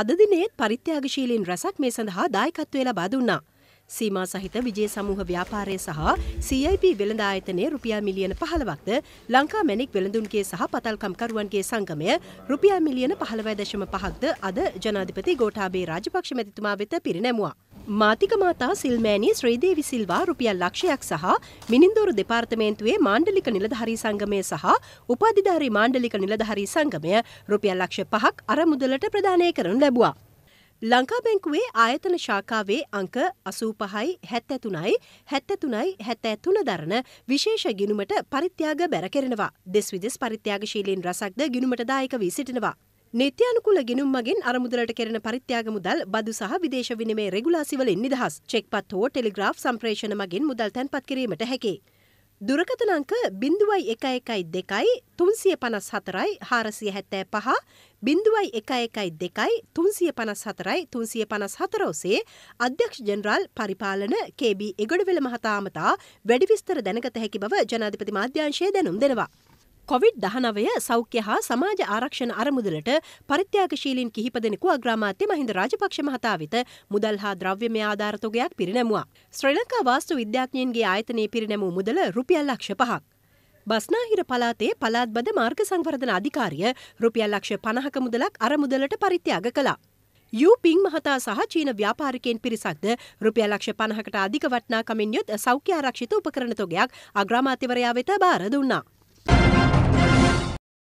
අද දිනේත් පරිත්‍යාගශීලීන් රැසක් මේ සඳහා දායකත්වය ලබා දුන්නා. සීමා සහිත විජේ සමූහ ව්‍යාපාරය සහ CIP වෙළඳ ආයතනයේ රුපියල් මිලියන 15ක්ද ලංකා මැණික් වෙළඳුන්ගේ සහ පතල්කම්කරුවන්ගේ සංගමය රුපියල් මිලියන 15.5ක්ද අද ජනාධිපති ගෝඨාභය රාජපක්ෂ මැතිතුමා වෙත පිරිනැමුවා. මාතික මාතා සිල්මෑණී ශ්‍රීදේවි සිල්වා රුපියල් ලක්ෂයක් සහ මිනින්දෝරු දෙපාර්තමේන්තුවේ මාණ්ඩලික නිලධාරී සංගමය සහ උපාධිධාරී මාණ්ඩලික නිලධාරී සංගමය රුපියල් ලක්ෂ පහක් අරමුදලට ප්‍රදානය කරනු ලැබුවා. ලංකා බැංකුවේ ආයතන ශාකාවේ අංක අසූපහයි හැත්තැතුනයි හැත්තැතුනයි හැත්තැතුන දරන විශේෂ ගිනුමට පරිත්‍යාග බැරකෙරෙනවා. දෙස් විදෙස් පරිත්‍යාගශීලීන් රසක්ද ගිනුමට දායක වී සිටිනවා. නීත්‍යානුකූල ගිනුම් මගින් අරමුදලට කෙරෙන පරිත්‍යාග මුදල් බදු සහ විදේශ විනිමය රෙගුලාසි වලින් නිදහස් චෙක්පත් හෝ ටෙලිග්‍රාෆ් සම්ප්‍රේෂණ මගින් මුදල් තැන්පත් කිරීමට හැකි. දුරකථන අංක 0.112 354 475 0.112 354 354 ඔසේ අධ්‍යක්ෂ ජෙනරාල් පරිපාලන KB එගොඩවෙල මහතා අමතා වැඩි විස්තර දැනගත හැකි බව ජනාධිපති මාධ්‍යංශය දැනුම් දෙනවා. කොවිඩ් දහනවය සෞඛ්‍ය හා සමාජ ආරක්ෂණ අරමුදලට පරිත්‍යාගශීලින් කිහිප දෙනෙකු අග්‍රාමාත්‍ය මහින්ද රාජපක්ෂ මහතා වෙත මුදල් හා ද්‍රව්‍යමය ආධාරතොගයක් පිරිනැමුවා. ශ්‍රී ලංකා වාස්තු විද්‍යාඥයන්ගේ ආයතනයේ පිරිනැමූ මුදල රුපියල් ලක්ෂ පහක්. බස්නාහිර පලාතේ පලාත්බද මාර්ග සංවර්ධන අධිකාරිය රුපියල් ලක්ෂ පණහක මුදලක් අර මුදලට පරිත්‍යාග කළා. යු පිං මහතා සහ චීන ව්‍යාපාරිකයෙන් පිරිසක්ද රුපියල් ලක්ෂ පණහකට අධික වටනාකමින් යුත් සෞඛ්‍ය ආරක්ෂිත උපකරණ තොගයක් අග්‍රාමාත්‍යවරයා වෙත බාර දුන්නා.